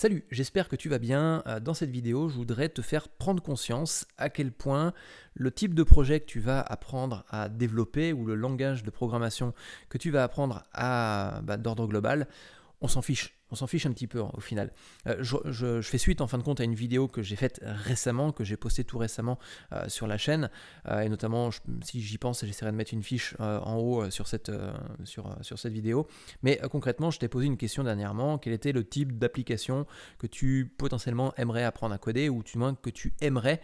Salut, j'espère que tu vas bien. Euh, dans cette vidéo, je voudrais te faire prendre conscience à quel point le type de projet que tu vas apprendre à développer ou le langage de programmation que tu vas apprendre à bah, d'ordre global, on s'en fiche on s'en fiche un petit peu hein, au final. Euh, je, fais suite en fin de compte à une vidéo que j'ai faite récemment, que j'ai postée tout récemment euh, sur la chaîne, euh, et notamment si j'y pense, j'essaierai de mettre une fiche en haut sur cette, sur, sur, cette vidéo. Mais concrètement, je t'ai posé une question dernièrement, quel était le type d'application que tu potentiellement aimerais apprendre à coder, ou du moins que tu aimerais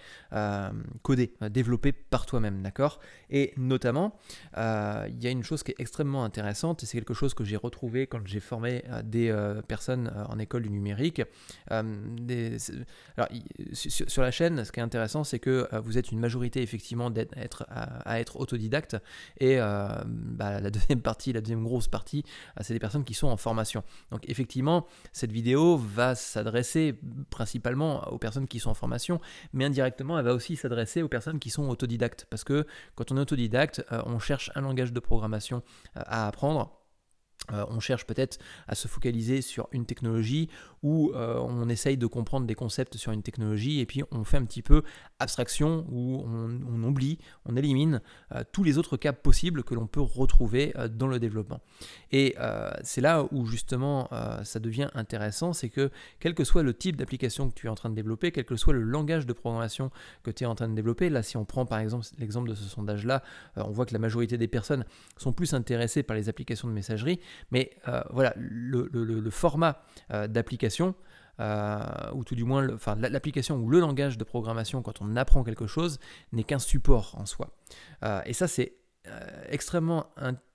coder, développer par toi-même, d'accord Et notamment, il y a une chose qui est extrêmement intéressante, et c'est quelque chose que j'ai retrouvé quand j'ai formé des personnes euh, en école du numérique. Euh, sur, la chaîne, ce qui est intéressant, c'est que euh, vous êtes une majorité effectivement d'être à, être autodidacte et bah, la deuxième partie, la deuxième grosse partie, c'est des personnes qui sont en formation. Donc effectivement, cette vidéo va s'adresser principalement aux personnes qui sont en formation, mais indirectement, elle va aussi s'adresser aux personnes qui sont autodidactes. Parce que quand on est autodidacte, on cherche un langage de programmation à apprendre euh, on cherche peut-être à se focaliser sur une technologie où euh, on essaye de comprendre des concepts sur une technologie et puis on fait un petit peu abstraction, où on, oublie, on élimine euh, tous les autres cas possibles que l'on peut retrouver euh, dans le développement. Et c'est là où justement ça devient intéressant, c'est que quel que soit le type d'application que tu es en train de développer, quel que soit le langage de programmation que tu es en train de développer, là si on prend par exemple l'exemple de ce sondage-là, on voit que la majorité des personnes sont plus intéressées par les applications de messagerie, mais voilà, le format d'application euh, ou tout du moins, enfin, l'application ou le langage de programmation quand on apprend quelque chose n'est qu'un support en soi. Euh, et ça, c'est euh, extrêmement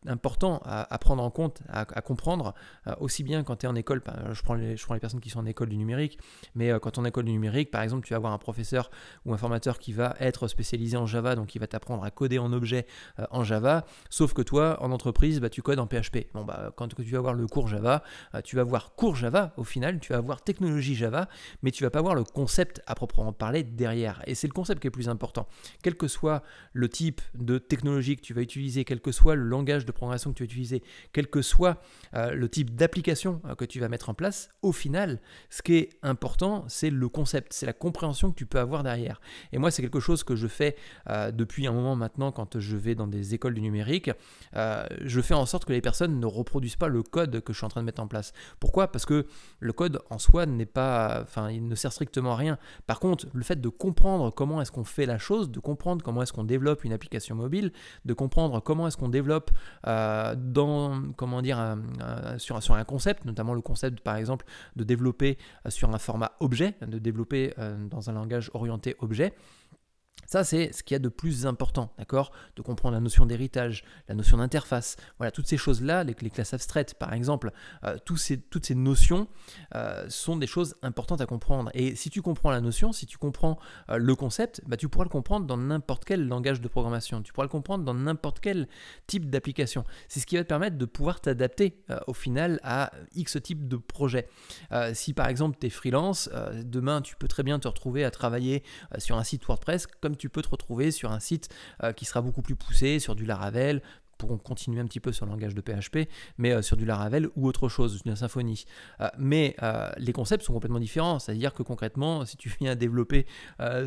important à, prendre en compte, à, comprendre, euh, aussi bien quand tu es en école, je prends, les, personnes qui sont en école du numérique, mais euh, quand tu es en école du numérique, par exemple, tu vas avoir un professeur ou un formateur qui va être spécialisé en Java, donc il va t'apprendre à coder en objet euh, en Java, sauf que toi, en entreprise, bah, tu codes en PHP. Bon, bah, quand tu vas voir le cours Java, tu vas voir cours Java au final, tu vas voir technologie Java, mais tu vas pas voir le concept à proprement parler derrière. Et c'est le concept qui est le plus important. Quel que soit le type de technologie que tu vas utiliser, quel que soit le langage de programmation que tu vas quel que soit euh, le type d'application euh, que tu vas mettre en place, au final, ce qui est important, c'est le concept, c'est la compréhension que tu peux avoir derrière. Et moi, c'est quelque chose que je fais euh, depuis un moment maintenant quand je vais dans des écoles du numérique. je fais en sorte que les personnes ne reproduisent pas le code que je suis en train de mettre en place. Pourquoi Parce que le code en soi n'est pas, enfin, il ne sert strictement à rien. Par contre, le fait de comprendre comment est-ce qu'on fait la chose, de comprendre comment est-ce qu'on développe une application mobile, de comprendre comment comment est-ce qu'on développe euh, dans, comment dire, euh, euh, sur, sur un concept, notamment le concept par exemple de développer sur un format objet, de développer dans un langage orienté objet. Ça, c'est ce qu'il y a de plus important, d'accord De comprendre la notion d'héritage, la notion d'interface. Voilà, toutes ces choses-là, les, classes abstraites, par exemple, euh, tous ces, toutes ces notions euh, sont des choses importantes à comprendre. Et si tu comprends la notion, si tu comprends euh, le concept, bah, tu pourras le comprendre dans n'importe quel langage de programmation. Tu pourras le comprendre dans n'importe quel type d'application. C'est ce qui va te permettre de pouvoir t'adapter au final à X type de projet. si par exemple tu es freelance, demain tu peux très bien te retrouver à travailler sur un site WordPress tu peux te retrouver sur un site euh, qui sera beaucoup plus poussé, sur du Laravel, pour continuer un petit peu sur le langage de PHP, mais euh, sur du Laravel ou autre chose, une symphonie. Euh, mais les concepts sont complètement différents, c'est-à-dire que concrètement, si tu viens développer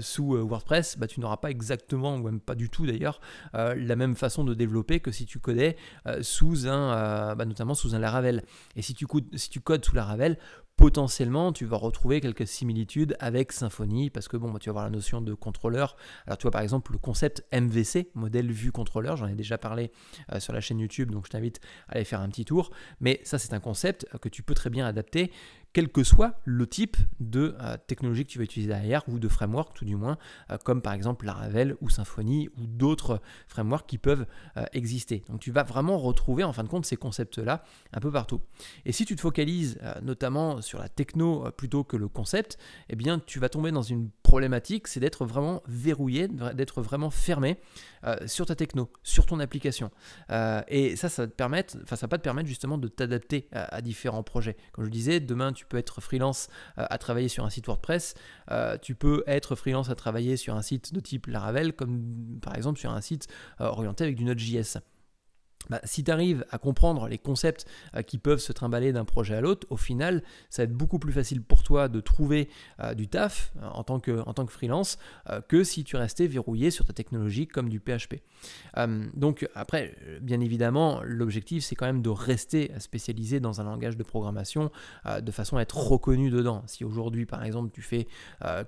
sous WordPress, bah, tu n'auras pas exactement, ou même pas du tout d'ailleurs, la même façon de développer que si tu codais sous un, bah, notamment sous un Laravel. Et si tu, codes, si tu codes sous Laravel, potentiellement tu vas retrouver quelques similitudes avec Symfony parce que bon bah, tu vas avoir la notion de contrôleur. Alors tu vois par exemple le concept MVC, modèle vue contrôleur, j'en ai déjà parlé euh, sur la chaîne YouTube donc je t'invite à aller faire un petit tour, mais ça c'est un concept que tu peux très bien adapter quel que soit le type de euh, technologie que tu vas utiliser derrière ou de framework tout du moins, euh, comme par exemple Laravel ou Symfony ou d'autres frameworks qui peuvent euh, exister. Donc tu vas vraiment retrouver en fin de compte ces concepts-là un peu partout. Et si tu te focalises notamment sur la techno plutôt que le concept, eh bien tu vas tomber dans une problématique, c'est d'être vraiment verrouillé, d'être vraiment fermé euh, sur ta techno, sur ton application. Euh, et ça, ça va te permettre, enfin, ça va pas te permettre justement de t'adapter à, différents projets. Comme je disais, demain, tu peux être freelance euh, à travailler sur un site WordPress, tu peux être freelance à travailler sur un site de type Laravel, comme par exemple sur un site orienté avec du Node.js. Bah, si tu arrives à comprendre les concepts euh, qui peuvent se trimballer d'un projet à l'autre, au final, ça va être beaucoup plus facile pour toi de trouver euh, du taf euh, en, tant que, en tant que freelance que si tu restais verrouillé sur ta technologie comme du PHP. donc après, bien évidemment, l'objectif, c'est quand même de rester spécialisé dans un langage de programmation de façon à être reconnu dedans. Si aujourd'hui, par exemple, tu fais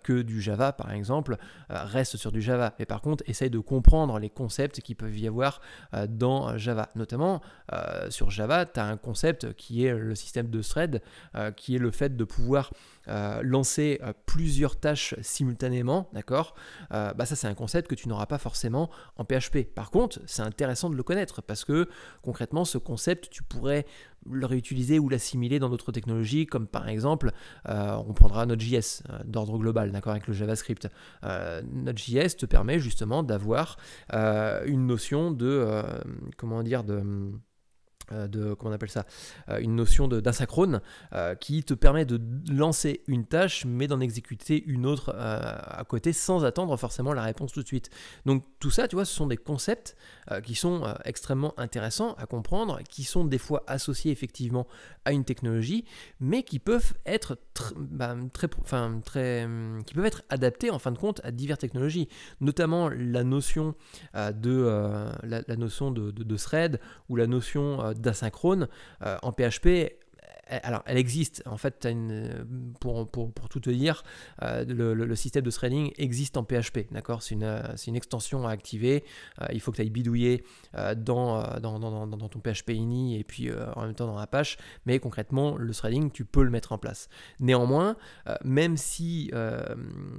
que du Java, par exemple, reste sur du Java. Mais par contre, essaye de comprendre les concepts qui peuvent y avoir dans Java. Notamment, euh, sur Java, tu as un concept qui est le système de thread, euh, qui est le fait de pouvoir euh, lancer plusieurs tâches simultanément, d'accord bah Ça, c'est un concept que tu n'auras pas forcément en PHP. Par contre, c'est intéressant de le connaître parce que concrètement, ce concept, tu pourrais le réutiliser ou l'assimiler dans d'autres technologies, comme par exemple, euh, on prendra notre JS euh, d'ordre global, d'accord, avec le JavaScript. Euh, notre JS te permet justement d'avoir une notion de, comment dire, de de comment on appelle ça une notion d'asynchrone qui te permet de lancer une tâche mais d'en exécuter une autre à côté sans attendre forcément la réponse tout de suite donc tout ça tu vois ce sont des concepts euh, qui sont euh, extrêmement intéressants à comprendre, qui sont des fois associés effectivement à une technologie, mais qui peuvent être bah, très, très, hum, qui peuvent être adaptés en fin de compte à diverses technologies, notamment la notion euh, de la, notion de, thread ou la notion d'asynchrone en PHP alors, elle existe. En fait, pour, tout te dire, euh, le, système de threading existe en PHP. D'accord euh, c'est une, extension à activer. Euh, il faut que tu ailles bidouiller dans, ton PHP ini et puis en même temps dans Apache. Mais concrètement, le threading, tu peux le mettre en place. Néanmoins, même si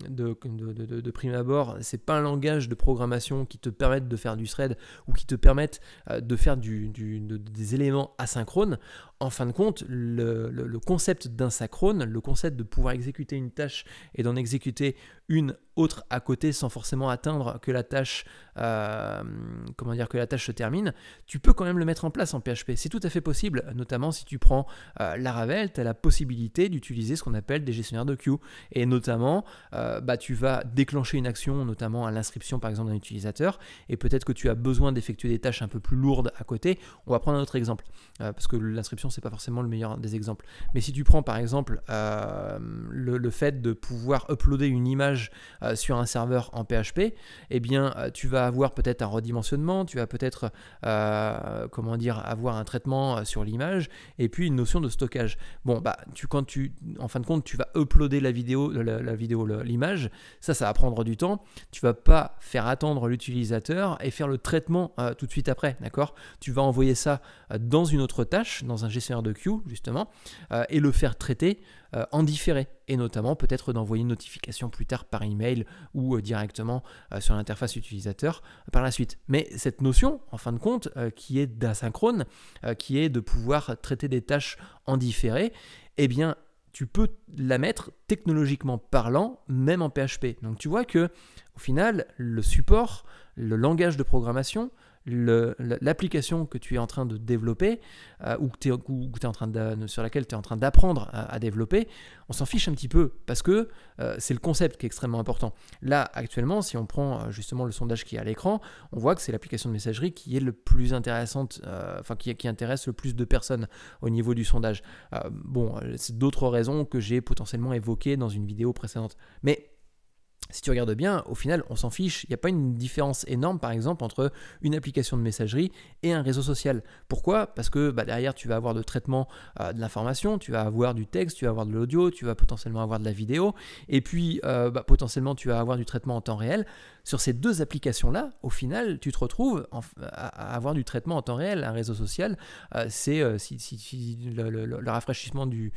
de, prime abord, c'est pas un langage de programmation qui te permette de faire du thread ou qui te permette de faire du, des éléments asynchrones, en fin de compte, le, concept d'un le concept de pouvoir exécuter une tâche et d'en exécuter une autre à côté sans forcément atteindre que la tâche, euh, comment dire, que la tâche se termine, tu peux quand même le mettre en place en PHP. C'est tout à fait possible, notamment si tu prends euh, Laravel, tu as la possibilité d'utiliser ce qu'on appelle des gestionnaires de queue. Et notamment, euh, bah, tu vas déclencher une action, notamment à l'inscription par exemple d'un utilisateur, et peut-être que tu as besoin d'effectuer des tâches un peu plus lourdes à côté. On va prendre un autre exemple, parce que l'inscription, c'est pas forcément le meilleur des exemples. Mais si tu prends par exemple le fait de pouvoir uploader une image euh, sur un serveur en PHP, eh bien, euh, tu vas avoir peut-être un redimensionnement, tu vas peut-être, euh, comment dire, avoir un traitement sur l'image, et puis une notion de stockage. Bon, bah, tu, quand tu, en fin de compte, tu vas uploader la vidéo, la, vidéo, l'image, ça, ça va prendre du temps. Tu vas pas faire attendre l'utilisateur et faire le traitement tout de suite après, d'accord Tu vas envoyer ça dans une autre tâche, dans un gestionnaire de queue, justement, et le faire traiter euh, en différé, et notamment peut-être d'envoyer une notification plus tard par email ou euh, directement euh, sur l'interface utilisateur par la suite. Mais cette notion, en fin de compte, qui est d'asynchrone, qui est de pouvoir traiter des tâches en différé, eh bien, tu peux la mettre technologiquement parlant, même en PHP. Donc tu vois que, au final, le support, le langage de programmation, l'application que tu es en train de développer euh, ou, que es, es en train de, sur laquelle tu es en train d'apprendre à, développer, on s'en fiche un petit peu parce que euh, c'est le concept qui est extrêmement important. Là, actuellement, si on prend euh, justement le sondage qui est à l'écran, on voit que c'est l'application de messagerie qui est le plus intéressante, enfin qui, qui, intéresse le plus de personnes au niveau du sondage. bon, c'est d'autres raisons que j'ai potentiellement évoquées dans une vidéo précédente. Mais si tu regardes bien, au final, on s'en fiche. Il n'y a pas une différence énorme, par exemple, entre une application de messagerie et un réseau social. Pourquoi Parce que bah, derrière, tu vas avoir de traitement euh, de l'information, tu vas avoir du texte, tu vas avoir de l'audio, tu vas potentiellement avoir de la vidéo, et puis euh, bah, potentiellement, tu vas avoir du traitement en temps réel. Sur ces deux applications-là, au final, tu te retrouves à, avoir du traitement en temps réel. Un réseau social, euh, c'est le, rafraîchissement du,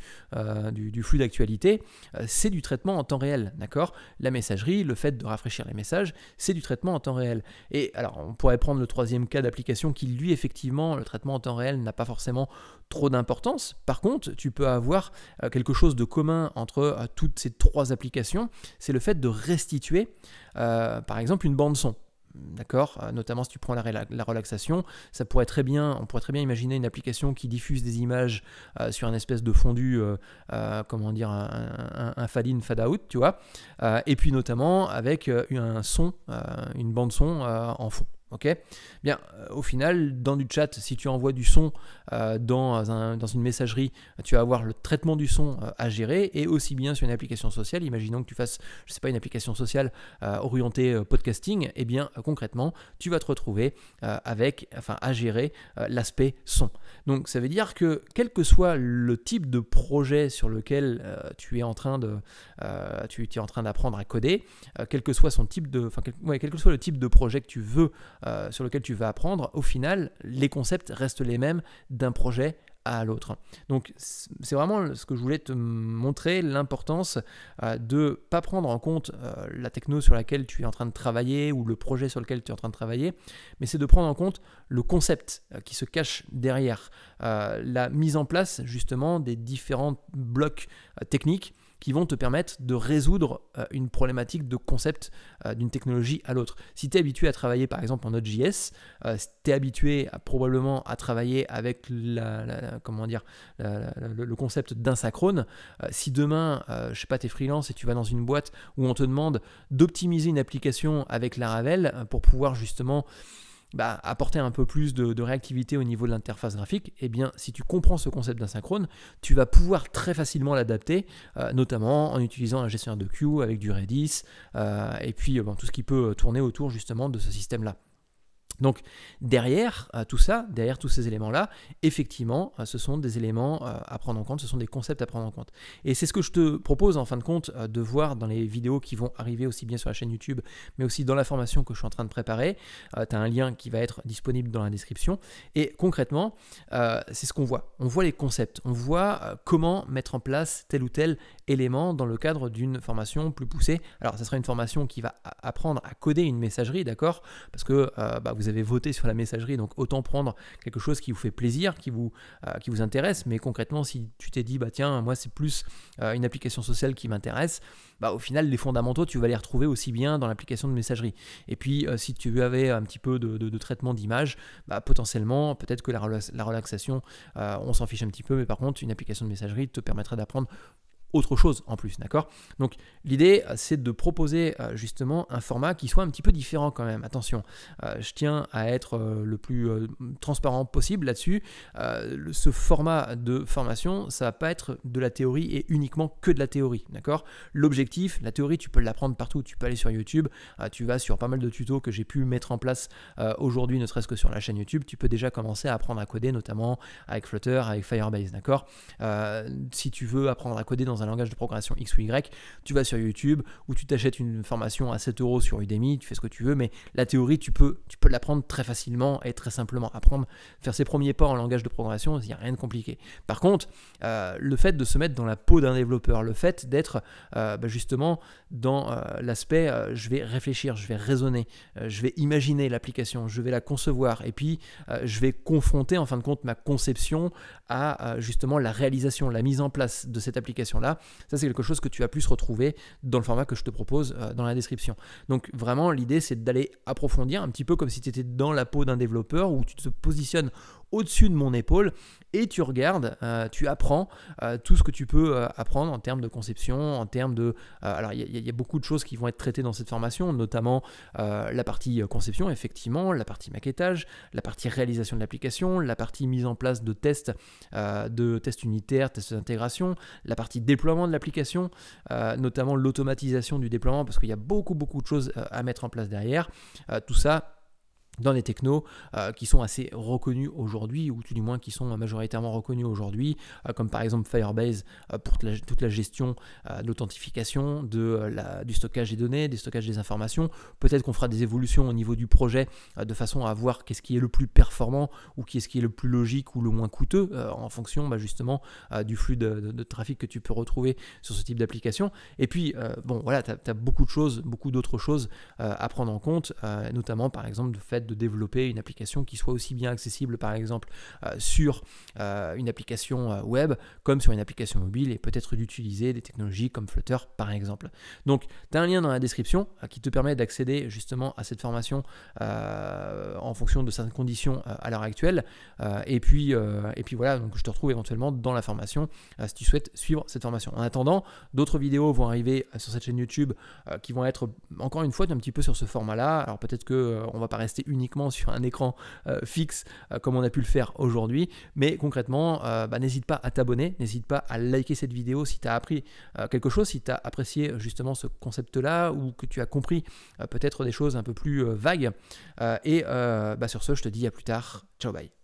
du flux d'actualité, c'est du traitement en temps réel, d'accord La messagerie le fait de rafraîchir les messages, c'est du traitement en temps réel. Et alors, on pourrait prendre le troisième cas d'application qui, lui, effectivement, le traitement en temps réel n'a pas forcément trop d'importance. Par contre, tu peux avoir euh, quelque chose de commun entre euh, toutes ces trois applications, c'est le fait de restituer, euh, par exemple, une bande son. D'accord euh, Notamment si tu prends la, relaxation, ça pourrait très bien, on pourrait très bien imaginer une application qui diffuse des images euh, sur un espèce de fondu, euh, comment dire, un, un, fade in, fade out, tu vois. et puis notamment avec un son, une bande son en fond. Ok Bien, euh, au final, dans du chat, si tu envoies du son euh, dans, dans, une messagerie, tu vas avoir le traitement du son euh, à gérer et aussi bien sur une application sociale. Imaginons que tu fasses, je sais pas, une application sociale orientée podcasting, eh bien concrètement, tu vas te retrouver avec, enfin, à gérer l'aspect son. Donc, ça veut dire que quel que soit le type de projet sur lequel tu es en train de, tu, es en train d'apprendre à coder, quel que soit son type de, quel que soit le type de projet que tu veux euh, sur lequel tu vas apprendre, au final, les concepts restent les mêmes d'un projet à l'autre. Donc c'est vraiment ce que je voulais te montrer, l'importance de euh, de pas prendre en compte euh, la techno sur laquelle tu es en train de travailler ou le projet sur lequel tu es en train de travailler, mais c'est de prendre en compte le concept qui se cache derrière, la mise en place justement des différents blocs techniques qui vont te permettre de résoudre euh, une problématique de concept euh, d'une technologie à l'autre. Si tu es habitué à travailler par exemple en Node.js, euh, si tu es habitué probablement à travailler avec la, comment dire, le concept d'asynchrone, si demain, je sais pas, tu es freelance et tu vas dans une boîte où on te demande d'optimiser une application avec la Ravel pour pouvoir justement bah, apporter un peu plus de, réactivité au niveau de l'interface graphique, et eh bien, si tu comprends ce concept d'asynchrone, tu vas pouvoir très facilement l'adapter, euh, notamment en utilisant un gestionnaire de queue avec du Redis, euh, et puis euh, ben, tout ce qui peut tourner autour justement de ce système-là. Donc derrière euh, tout ça, derrière tous ces éléments-là, effectivement, euh, ce sont des éléments euh, à prendre en compte, ce sont des concepts à prendre en compte. Et c'est ce que je te propose en fin de compte de voir dans les vidéos qui vont arriver aussi bien sur la chaîne YouTube, mais aussi dans la formation que je suis en train de préparer. tu as un lien qui va être disponible dans la description. Et concrètement, c'est ce qu'on voit. On voit les concepts, on voit comment mettre en place tel ou tel élément dans le cadre d'une formation plus poussée. Alors, ce sera une formation qui va apprendre à coder une messagerie, d'accord Parce que bah, avez voté sur la messagerie, donc autant prendre quelque chose qui vous fait plaisir, qui vous, euh, qui vous intéresse. Mais concrètement, si tu t'es dit, bah tiens, moi c'est plus euh, une application sociale qui m'intéresse, bah au final, les fondamentaux, tu vas les retrouver aussi bien dans l'application de messagerie. Et puis, euh, si tu avais un petit peu de, traitement d'image, bah potentiellement, peut-être que la, la relaxation, on s'en fiche un petit peu, mais par contre, une application de messagerie te permettrait d'apprendre autre chose en plus, d'accord Donc l'idée, euh, c'est de proposer euh, justement un format qui soit un petit peu différent quand même. Attention, euh, je tiens à être le plus transparent possible là-dessus. ce format de formation, ça va pas être de la théorie et uniquement que de la théorie, d'accord L'objectif, la théorie, tu peux l'apprendre partout. Tu peux aller sur YouTube, tu vas sur pas mal de tutos que j'ai pu mettre en place aujourd'hui, ne serait-ce que sur la chaîne YouTube. Tu peux déjà commencer à apprendre à coder, notamment avec Flutter, avec Firebase, d'accord Si tu veux apprendre à coder dans un langage de programmation X ou Y, tu vas sur YouTube ou tu t'achètes une formation à 7 euros sur Udemy, tu fais ce que tu veux, mais la théorie, tu peux, tu peux l'apprendre très facilement et très simplement. Apprendre, faire ses premiers pas en langage de programmation, il n'y a rien de compliqué. Par contre, euh, le fait de se mettre dans la peau d'un développeur, le fait d'être euh, bah, justement dans euh, l'aspect je vais réfléchir, je vais raisonner, je vais imaginer l'application, je vais la concevoir et puis je vais confronter en fin de compte ma conception à justement la réalisation, la mise en place de cette application-là ça, c'est quelque chose que tu as pu se retrouver dans le format que je te propose euh, dans la description. Donc vraiment, l'idée, c'est d'aller approfondir un petit peu comme si tu étais dans la peau d'un développeur où tu te positionnes au-dessus de mon épaule et tu regardes, euh, tu apprends euh, tout ce que tu peux euh, apprendre en termes de conception, en termes de... alors il y, y, a beaucoup de choses qui vont être traitées dans cette formation, notamment la partie conception, effectivement, la partie maquettage, la partie réalisation de l'application, la partie mise en place de tests, de tests unitaires, tests d'intégration, la partie déploiement de l'application, notamment l'automatisation du déploiement, parce qu'il y a beaucoup beaucoup de choses à mettre en place derrière. tout ça dans les technos euh, qui sont assez reconnus aujourd'hui, ou tout du moins qui sont majoritairement reconnus aujourd'hui, euh, comme par exemple Firebase euh, pour toute la, gestion de l'authentification, du stockage des données, du stockage des informations. Peut-être qu'on fera des évolutions au niveau du projet de façon à voir qu'est-ce qui est le plus performant ou qu'est-ce qui est le plus logique ou le moins coûteux en fonction bah, justement du flux de, trafic que tu peux retrouver sur ce type d'application. Et puis, bon, voilà, tu as, beaucoup de choses, beaucoup d'autres choses à prendre en compte, notamment par exemple le fait de développer une application qui soit aussi bien accessible par exemple euh, sur euh, une application euh, web comme sur une application mobile et peut-être d'utiliser des technologies comme Flutter par exemple. Donc tu as un lien dans la description qui te permet d'accéder justement à cette formation en fonction de certaines conditions à l'heure actuelle et puis et puis voilà donc je te retrouve éventuellement dans la formation si tu souhaites suivre cette formation. En attendant, d'autres vidéos vont arriver sur cette chaîne YouTube qui vont être encore une fois un petit peu sur ce format là. Alors peut-être que ne va pas rester uniquement sur un écran euh, fixe euh, comme on a pu le faire aujourd'hui. Mais concrètement, euh, bah, n'hésite pas à t'abonner, n'hésite pas à liker cette vidéo si tu as appris quelque chose, si tu as apprécié justement ce concept-là ou que tu as compris peut-être des choses un peu plus vagues. et bah, sur ce, je te dis à plus tard. Ciao, bye.